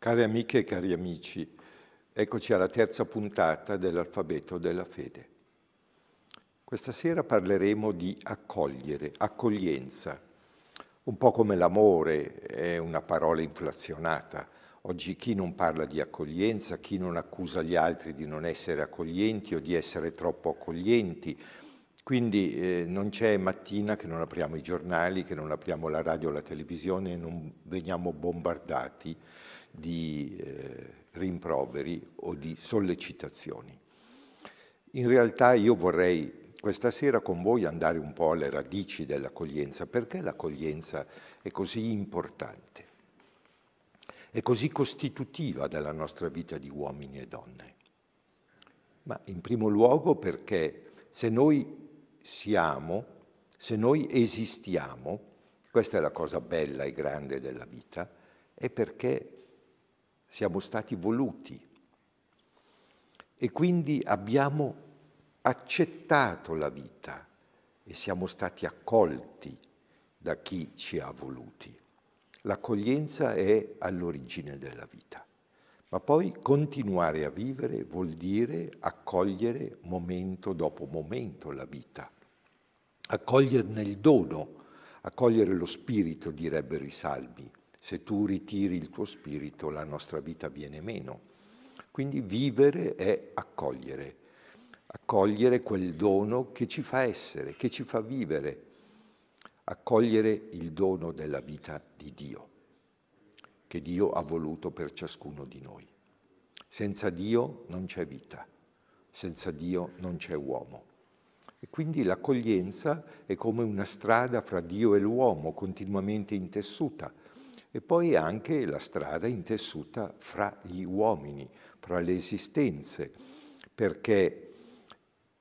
Care amiche e cari amici, eccoci alla terza puntata dell'alfabeto della fede. Questa sera parleremo di accogliere, accoglienza, un po' come l'amore è una parola inflazionata. Oggi chi non parla di accoglienza, chi non accusa gli altri di non essere accoglienti o di essere troppo accoglienti, quindi eh, non c'è mattina che non apriamo i giornali, che non apriamo la radio o la televisione e non veniamo bombardati di eh, rimproveri o di sollecitazioni. In realtà io vorrei questa sera con voi andare un po' alle radici dell'accoglienza, perché l'accoglienza è così importante, è così costitutiva della nostra vita di uomini e donne. Ma in primo luogo perché se noi siamo, se noi esistiamo, questa è la cosa bella e grande della vita, è perché siamo stati voluti e quindi abbiamo accettato la vita e siamo stati accolti da chi ci ha voluti. L'accoglienza è all'origine della vita ma poi continuare a vivere vuol dire accogliere momento dopo momento la vita, accoglierne il dono, accogliere lo spirito, direbbero i salmi. Se tu ritiri il tuo spirito, la nostra vita viene meno. Quindi vivere è accogliere, accogliere quel dono che ci fa essere, che ci fa vivere, accogliere il dono della vita di Dio che Dio ha voluto per ciascuno di noi. Senza Dio non c'è vita, senza Dio non c'è uomo. E quindi l'accoglienza è come una strada fra Dio e l'uomo continuamente intessuta e poi anche la strada intessuta fra gli uomini, fra le esistenze, perché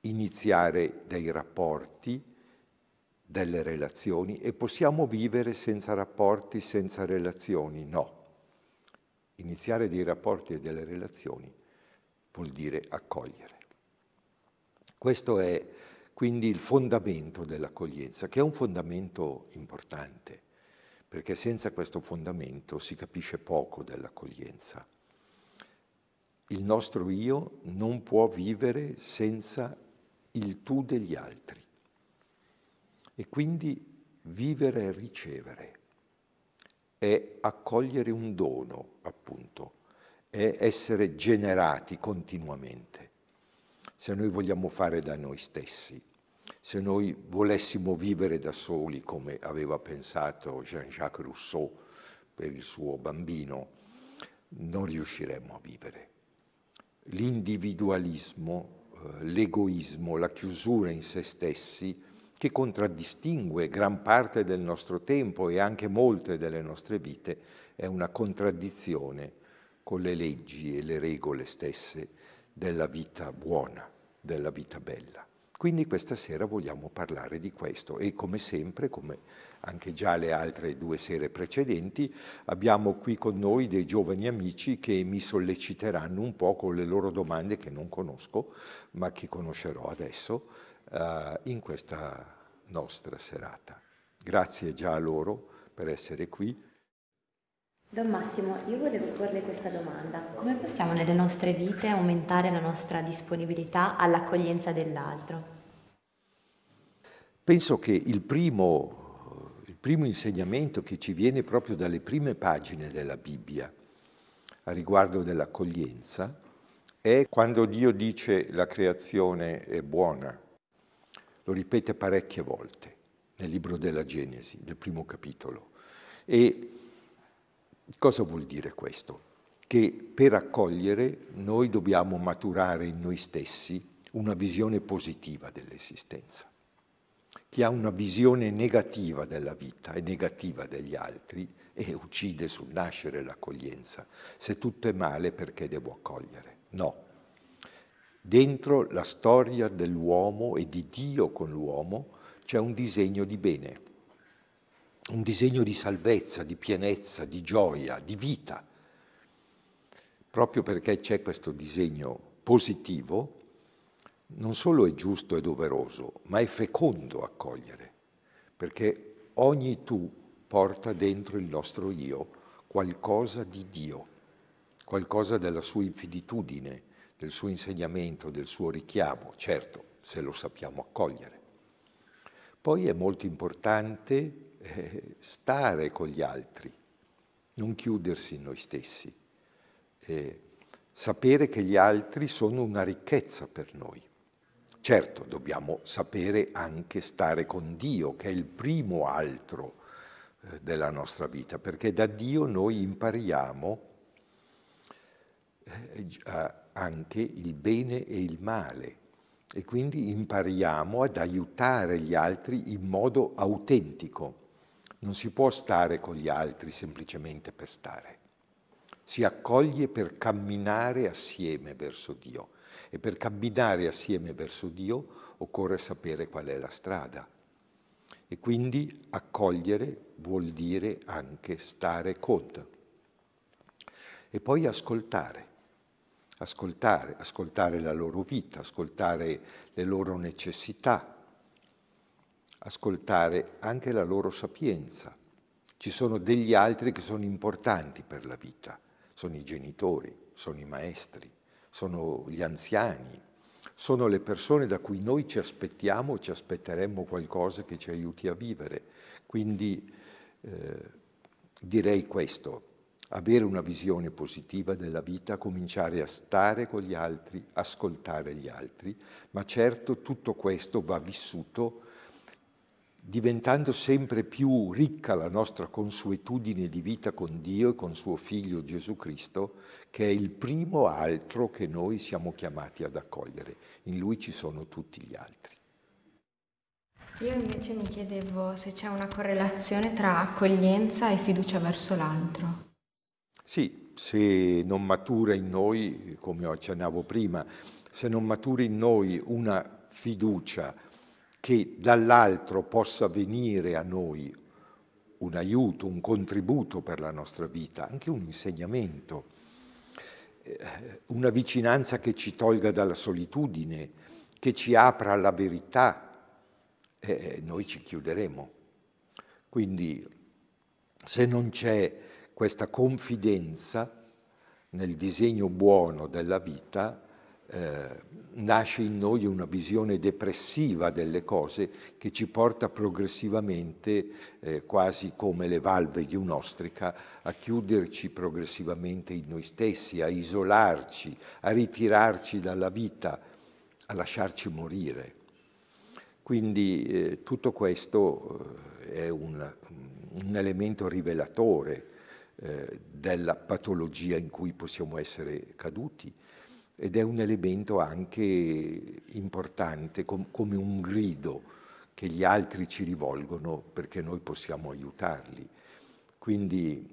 iniziare dei rapporti, delle relazioni e possiamo vivere senza rapporti, senza relazioni? No. Iniziare dei rapporti e delle relazioni vuol dire accogliere. Questo è quindi il fondamento dell'accoglienza, che è un fondamento importante, perché senza questo fondamento si capisce poco dell'accoglienza. Il nostro io non può vivere senza il tu degli altri e quindi vivere e ricevere è accogliere un dono, appunto, è essere generati continuamente. Se noi vogliamo fare da noi stessi, se noi volessimo vivere da soli, come aveva pensato Jean-Jacques Rousseau per il suo bambino, non riusciremmo a vivere. L'individualismo, eh, l'egoismo, la chiusura in se stessi che contraddistingue gran parte del nostro tempo e anche molte delle nostre vite, è una contraddizione con le leggi e le regole stesse della vita buona, della vita bella. Quindi questa sera vogliamo parlare di questo e come sempre, come anche già le altre due sere precedenti, abbiamo qui con noi dei giovani amici che mi solleciteranno un po' con le loro domande che non conosco, ma che conoscerò adesso eh, in questa nostra serata. Grazie già a loro per essere qui. Don Massimo, io volevo porle questa domanda. Come possiamo nelle nostre vite aumentare la nostra disponibilità all'accoglienza dell'altro? Penso che il primo, il primo insegnamento che ci viene proprio dalle prime pagine della Bibbia a riguardo dell'accoglienza è quando Dio dice la creazione è buona lo ripete parecchie volte nel libro della Genesi, nel primo capitolo. E cosa vuol dire questo? Che per accogliere noi dobbiamo maturare in noi stessi una visione positiva dell'esistenza. Chi ha una visione negativa della vita e negativa degli altri e uccide sul nascere l'accoglienza. Se tutto è male perché devo accogliere? No, Dentro la storia dell'uomo e di Dio con l'uomo c'è un disegno di bene, un disegno di salvezza, di pienezza, di gioia, di vita. Proprio perché c'è questo disegno positivo, non solo è giusto e doveroso, ma è fecondo accogliere, perché ogni tu porta dentro il nostro io qualcosa di Dio, qualcosa della sua infinitudine, del suo insegnamento, del suo richiamo, certo, se lo sappiamo accogliere. Poi è molto importante eh, stare con gli altri, non chiudersi in noi stessi, eh, sapere che gli altri sono una ricchezza per noi. Certo, dobbiamo sapere anche stare con Dio, che è il primo altro eh, della nostra vita, perché da Dio noi impariamo eh, a, anche il bene e il male e quindi impariamo ad aiutare gli altri in modo autentico. Non si può stare con gli altri semplicemente per stare. Si accoglie per camminare assieme verso Dio e per camminare assieme verso Dio occorre sapere qual è la strada. E quindi accogliere vuol dire anche stare con. E poi ascoltare ascoltare, ascoltare la loro vita, ascoltare le loro necessità, ascoltare anche la loro sapienza. Ci sono degli altri che sono importanti per la vita, sono i genitori, sono i maestri, sono gli anziani, sono le persone da cui noi ci aspettiamo, ci aspetteremmo qualcosa che ci aiuti a vivere. Quindi eh, direi questo, avere una visione positiva della vita, cominciare a stare con gli altri, ascoltare gli altri, ma certo tutto questo va vissuto diventando sempre più ricca la nostra consuetudine di vita con Dio e con suo Figlio Gesù Cristo, che è il primo altro che noi siamo chiamati ad accogliere. In Lui ci sono tutti gli altri. Io invece mi chiedevo se c'è una correlazione tra accoglienza e fiducia verso l'altro. Sì, se non matura in noi, come accennavo prima, se non matura in noi una fiducia che dall'altro possa venire a noi un aiuto, un contributo per la nostra vita, anche un insegnamento, eh, una vicinanza che ci tolga dalla solitudine, che ci apra alla verità, eh, noi ci chiuderemo. Quindi se non c'è questa confidenza nel disegno buono della vita eh, nasce in noi una visione depressiva delle cose che ci porta progressivamente, eh, quasi come le valve di un'ostrica, a chiuderci progressivamente in noi stessi, a isolarci, a ritirarci dalla vita, a lasciarci morire. Quindi eh, tutto questo eh, è un, un elemento rivelatore eh, della patologia in cui possiamo essere caduti ed è un elemento anche importante com come un grido che gli altri ci rivolgono perché noi possiamo aiutarli. Quindi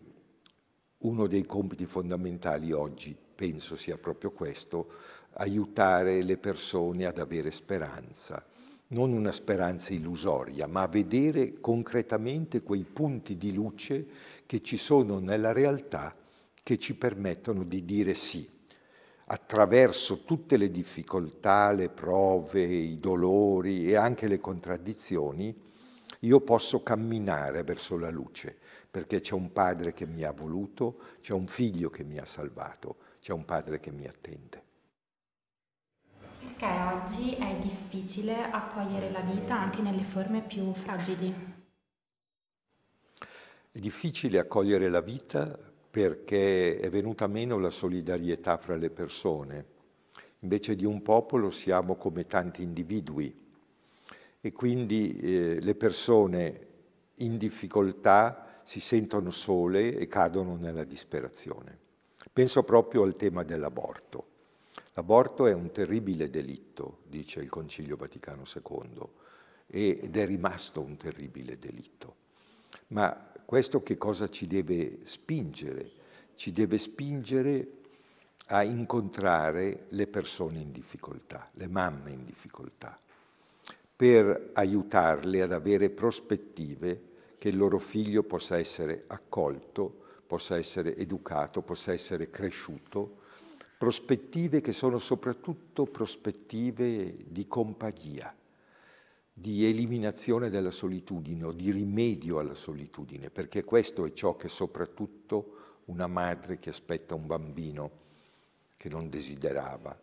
uno dei compiti fondamentali oggi penso sia proprio questo, aiutare le persone ad avere speranza non una speranza illusoria, ma vedere concretamente quei punti di luce che ci sono nella realtà che ci permettono di dire sì attraverso tutte le difficoltà, le prove, i dolori e anche le contraddizioni, io posso camminare verso la luce, perché c'è un padre che mi ha voluto, c'è un figlio che mi ha salvato, c'è un padre che mi attende perché oggi è difficile accogliere la vita anche nelle forme più fragili. È difficile accogliere la vita perché è venuta meno la solidarietà fra le persone. Invece di un popolo siamo come tanti individui e quindi eh, le persone in difficoltà si sentono sole e cadono nella disperazione. Penso proprio al tema dell'aborto. L'aborto è un terribile delitto, dice il Concilio Vaticano II, ed è rimasto un terribile delitto. Ma questo che cosa ci deve spingere? Ci deve spingere a incontrare le persone in difficoltà, le mamme in difficoltà, per aiutarle ad avere prospettive che il loro figlio possa essere accolto, possa essere educato, possa essere cresciuto prospettive che sono soprattutto prospettive di compagnia, di eliminazione della solitudine o di rimedio alla solitudine, perché questo è ciò che soprattutto una madre che aspetta un bambino che non desiderava,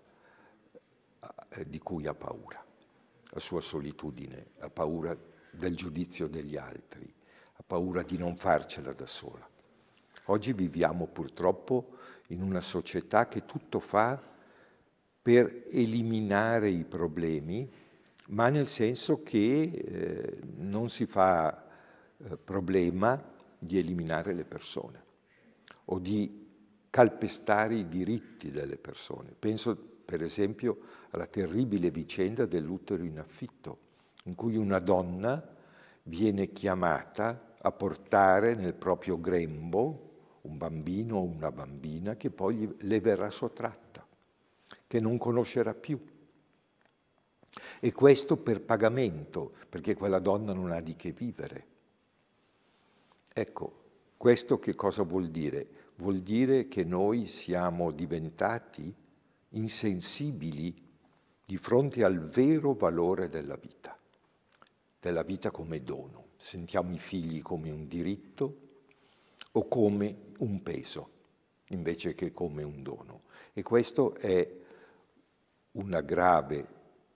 eh, di cui ha paura, la sua solitudine, ha paura del giudizio degli altri, ha paura di non farcela da sola. Oggi viviamo purtroppo in una società che tutto fa per eliminare i problemi, ma nel senso che eh, non si fa eh, problema di eliminare le persone o di calpestare i diritti delle persone. Penso per esempio alla terribile vicenda dell'utero in affitto, in cui una donna viene chiamata a portare nel proprio grembo un bambino o una bambina che poi gli, le verrà sottratta, che non conoscerà più. E questo per pagamento, perché quella donna non ha di che vivere. Ecco, questo che cosa vuol dire? Vuol dire che noi siamo diventati insensibili di fronte al vero valore della vita, della vita come dono. Sentiamo i figli come un diritto, o come un peso invece che come un dono. E questo è una grave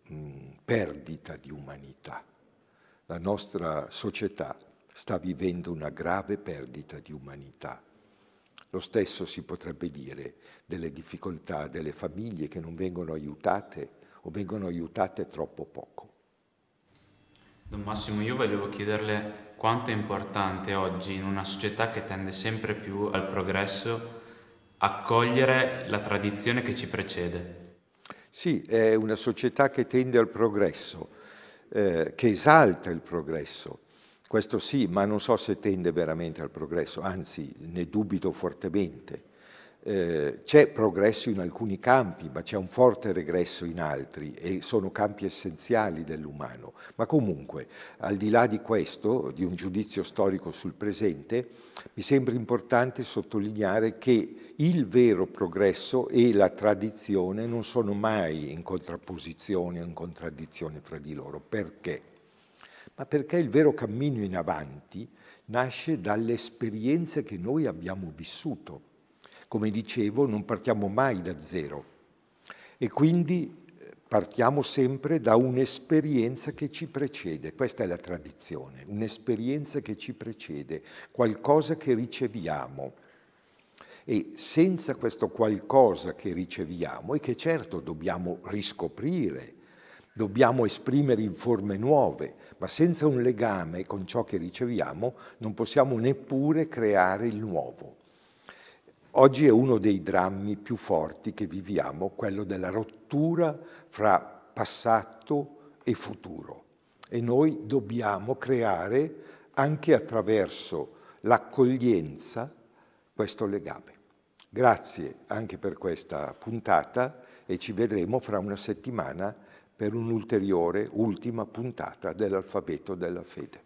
mh, mm, perdita di umanità. La nostra società sta vivendo una grave perdita di umanità. Lo stesso si potrebbe dire delle difficoltà delle famiglie che non vengono aiutate o vengono aiutate troppo poco. Don Massimo, io volevo chiederle quanto è importante oggi in una società che tende sempre più al progresso accogliere la tradizione che ci precede. Sì, è una società che tende al progresso, eh, che esalta il progresso. Questo sì, ma non so se tende veramente al progresso, anzi ne dubito fortemente. Eh, c'è progresso in alcuni campi, ma c'è un forte regresso in altri e sono campi essenziali dell'umano. Ma comunque, al di là di questo, di un giudizio storico sul presente, mi sembra importante sottolineare che il vero progresso e la tradizione non sono mai in contrapposizione o in contraddizione fra di loro. Perché? Ma perché il vero cammino in avanti nasce dalle esperienze che noi abbiamo vissuto come dicevo, non partiamo mai da zero e quindi eh, partiamo sempre da un'esperienza che ci precede, questa è la tradizione, un'esperienza che ci precede, qualcosa che riceviamo. E senza questo qualcosa che riceviamo e che certo dobbiamo riscoprire, dobbiamo esprimere in forme nuove, ma senza un legame con ciò che riceviamo non possiamo neppure creare il nuovo. Oggi è uno dei drammi più forti che viviamo, quello della rottura fra passato e futuro. E noi dobbiamo creare, anche attraverso l'accoglienza, questo legame. Grazie anche per questa puntata e ci vedremo fra una settimana per un'ulteriore, ultima puntata dell'alfabeto della fede.